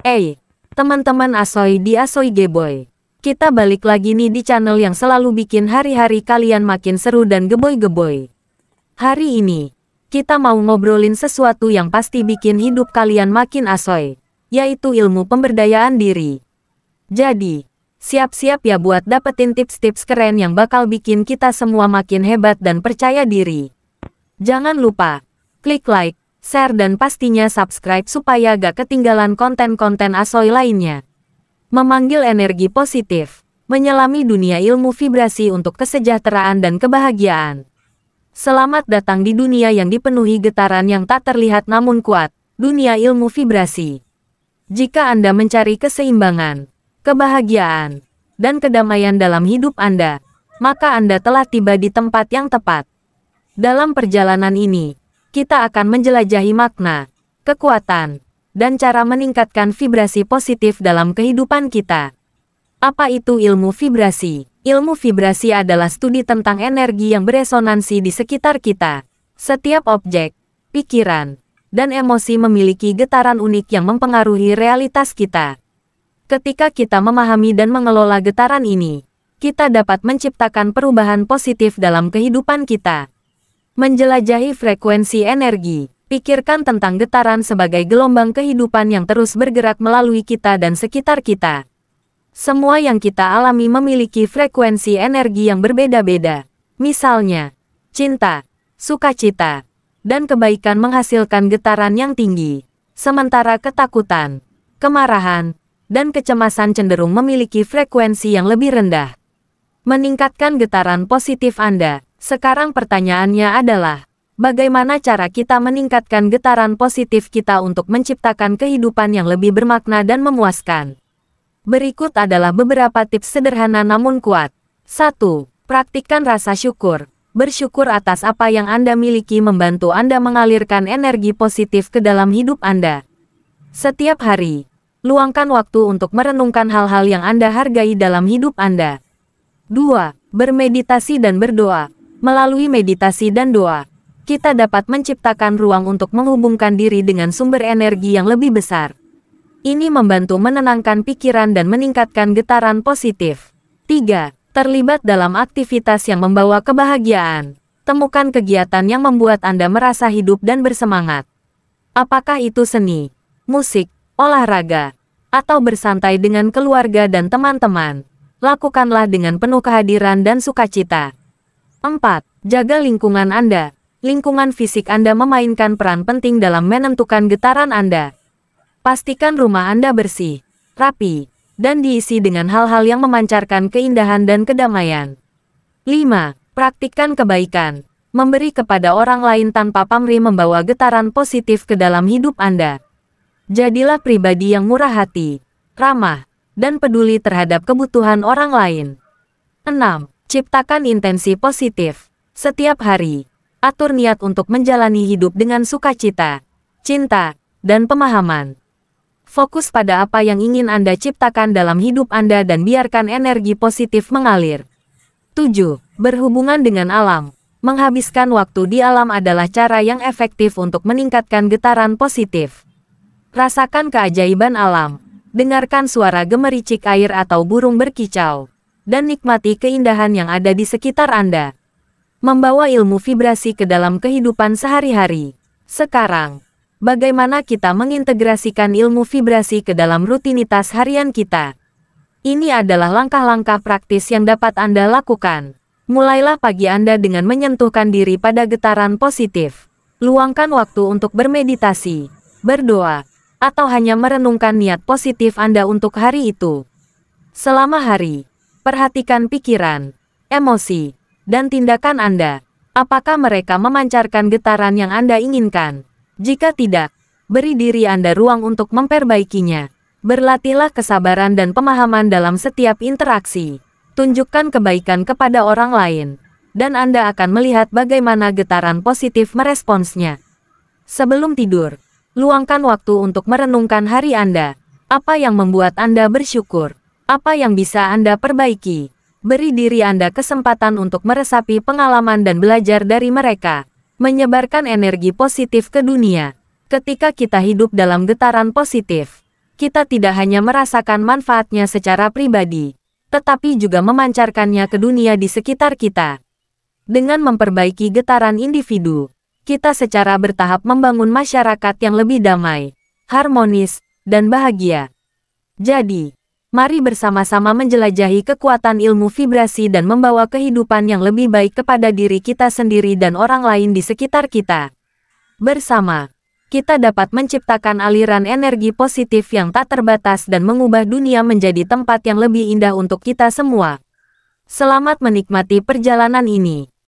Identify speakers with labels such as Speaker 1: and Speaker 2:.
Speaker 1: Hey, teman-teman asoy di asoy geboy. Kita balik lagi nih di channel yang selalu bikin hari-hari kalian makin seru dan geboy-geboy. Hari ini, kita mau ngobrolin sesuatu yang pasti bikin hidup kalian makin asoy, yaitu ilmu pemberdayaan diri. Jadi, siap-siap ya buat dapetin tips-tips keren yang bakal bikin kita semua makin hebat dan percaya diri. Jangan lupa, klik like, share dan pastinya subscribe supaya gak ketinggalan konten-konten asoy lainnya. Memanggil energi positif, menyelami dunia ilmu vibrasi untuk kesejahteraan dan kebahagiaan. Selamat datang di dunia yang dipenuhi getaran yang tak terlihat namun kuat, dunia ilmu vibrasi. Jika Anda mencari keseimbangan, kebahagiaan, dan kedamaian dalam hidup Anda, maka Anda telah tiba di tempat yang tepat. Dalam perjalanan ini, kita akan menjelajahi makna, kekuatan, dan cara meningkatkan vibrasi positif dalam kehidupan kita. Apa itu ilmu vibrasi? Ilmu vibrasi adalah studi tentang energi yang beresonansi di sekitar kita. Setiap objek, pikiran, dan emosi memiliki getaran unik yang mempengaruhi realitas kita. Ketika kita memahami dan mengelola getaran ini, kita dapat menciptakan perubahan positif dalam kehidupan kita menjelajahi frekuensi energi, pikirkan tentang getaran sebagai gelombang kehidupan yang terus bergerak melalui kita dan sekitar kita. Semua yang kita alami memiliki frekuensi energi yang berbeda-beda. Misalnya, cinta, sukacita, dan kebaikan menghasilkan getaran yang tinggi. Sementara ketakutan, kemarahan, dan kecemasan cenderung memiliki frekuensi yang lebih rendah. Meningkatkan getaran positif Anda sekarang pertanyaannya adalah, bagaimana cara kita meningkatkan getaran positif kita untuk menciptakan kehidupan yang lebih bermakna dan memuaskan? Berikut adalah beberapa tips sederhana namun kuat. 1. praktikan rasa syukur. Bersyukur atas apa yang Anda miliki membantu Anda mengalirkan energi positif ke dalam hidup Anda. Setiap hari, luangkan waktu untuk merenungkan hal-hal yang Anda hargai dalam hidup Anda. 2. Bermeditasi dan berdoa. Melalui meditasi dan doa, kita dapat menciptakan ruang untuk menghubungkan diri dengan sumber energi yang lebih besar. Ini membantu menenangkan pikiran dan meningkatkan getaran positif. 3. Terlibat dalam aktivitas yang membawa kebahagiaan. Temukan kegiatan yang membuat Anda merasa hidup dan bersemangat. Apakah itu seni, musik, olahraga, atau bersantai dengan keluarga dan teman-teman? Lakukanlah dengan penuh kehadiran dan sukacita. 4. Jaga lingkungan Anda. Lingkungan fisik Anda memainkan peran penting dalam menentukan getaran Anda. Pastikan rumah Anda bersih, rapi, dan diisi dengan hal-hal yang memancarkan keindahan dan kedamaian. 5. Praktikkan kebaikan. Memberi kepada orang lain tanpa pamrih membawa getaran positif ke dalam hidup Anda. Jadilah pribadi yang murah hati, ramah, dan peduli terhadap kebutuhan orang lain. 6 Ciptakan intensi positif. Setiap hari, atur niat untuk menjalani hidup dengan sukacita, cinta, dan pemahaman. Fokus pada apa yang ingin Anda ciptakan dalam hidup Anda dan biarkan energi positif mengalir. 7. Berhubungan dengan alam. Menghabiskan waktu di alam adalah cara yang efektif untuk meningkatkan getaran positif. Rasakan keajaiban alam. Dengarkan suara gemericik air atau burung berkicau dan nikmati keindahan yang ada di sekitar Anda. Membawa ilmu vibrasi ke dalam kehidupan sehari-hari. Sekarang, bagaimana kita mengintegrasikan ilmu vibrasi ke dalam rutinitas harian kita? Ini adalah langkah-langkah praktis yang dapat Anda lakukan. Mulailah pagi Anda dengan menyentuhkan diri pada getaran positif. Luangkan waktu untuk bermeditasi, berdoa, atau hanya merenungkan niat positif Anda untuk hari itu. Selama hari, Perhatikan pikiran, emosi, dan tindakan Anda. Apakah mereka memancarkan getaran yang Anda inginkan? Jika tidak, beri diri Anda ruang untuk memperbaikinya. Berlatihlah kesabaran dan pemahaman dalam setiap interaksi. Tunjukkan kebaikan kepada orang lain, dan Anda akan melihat bagaimana getaran positif meresponsnya. Sebelum tidur, luangkan waktu untuk merenungkan hari Anda. Apa yang membuat Anda bersyukur? Apa yang bisa Anda perbaiki? Beri diri Anda kesempatan untuk meresapi pengalaman dan belajar dari mereka. Menyebarkan energi positif ke dunia. Ketika kita hidup dalam getaran positif, kita tidak hanya merasakan manfaatnya secara pribadi, tetapi juga memancarkannya ke dunia di sekitar kita. Dengan memperbaiki getaran individu, kita secara bertahap membangun masyarakat yang lebih damai, harmonis, dan bahagia. Jadi, Mari bersama-sama menjelajahi kekuatan ilmu vibrasi dan membawa kehidupan yang lebih baik kepada diri kita sendiri dan orang lain di sekitar kita. Bersama, kita dapat menciptakan aliran energi positif yang tak terbatas dan mengubah dunia menjadi tempat yang lebih indah untuk kita semua. Selamat menikmati perjalanan ini.